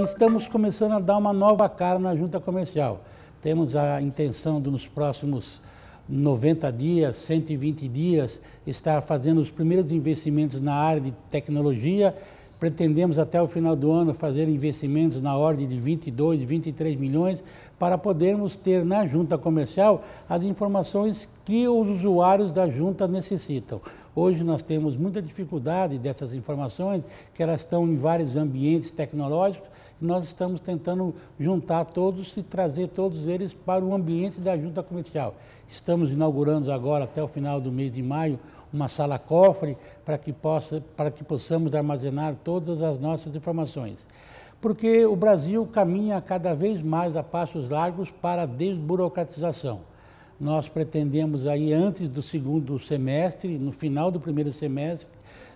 Estamos começando a dar uma nova cara na junta comercial. Temos a intenção de, nos próximos 90 dias, 120 dias, estar fazendo os primeiros investimentos na área de tecnologia. Pretendemos até o final do ano fazer investimentos na ordem de 22, 23 milhões para podermos ter na junta comercial as informações que os usuários da junta necessitam. Hoje nós temos muita dificuldade dessas informações, que elas estão em vários ambientes tecnológicos, e nós estamos tentando juntar todos e trazer todos eles para o ambiente da junta comercial. Estamos inaugurando agora, até o final do mês de maio, uma sala cofre para que, possa, para que possamos armazenar todas as nossas informações. Porque o Brasil caminha cada vez mais a passos largos para a desburocratização. Nós pretendemos aí antes do segundo semestre, no final do primeiro semestre,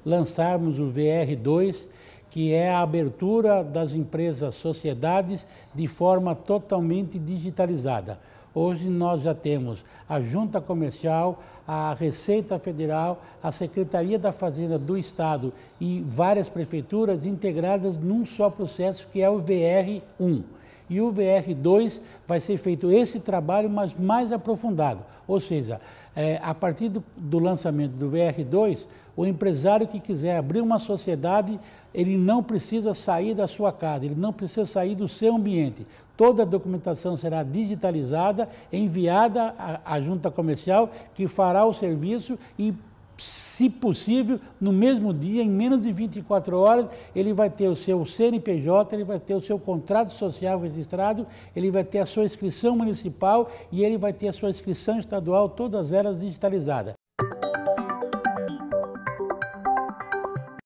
lançarmos o VR2, que é a abertura das empresas sociedades de forma totalmente digitalizada. Hoje nós já temos a Junta Comercial, a Receita Federal, a Secretaria da Fazenda do Estado e várias prefeituras integradas num só processo que é o VR1 e o VR2 vai ser feito esse trabalho, mas mais aprofundado. Ou seja, é, a partir do, do lançamento do VR2, o empresário que quiser abrir uma sociedade, ele não precisa sair da sua casa, ele não precisa sair do seu ambiente. Toda a documentação será digitalizada, enviada à, à junta comercial, que fará o serviço e se possível, no mesmo dia, em menos de 24 horas, ele vai ter o seu CNPJ, ele vai ter o seu contrato social registrado, ele vai ter a sua inscrição municipal e ele vai ter a sua inscrição estadual, todas elas digitalizadas.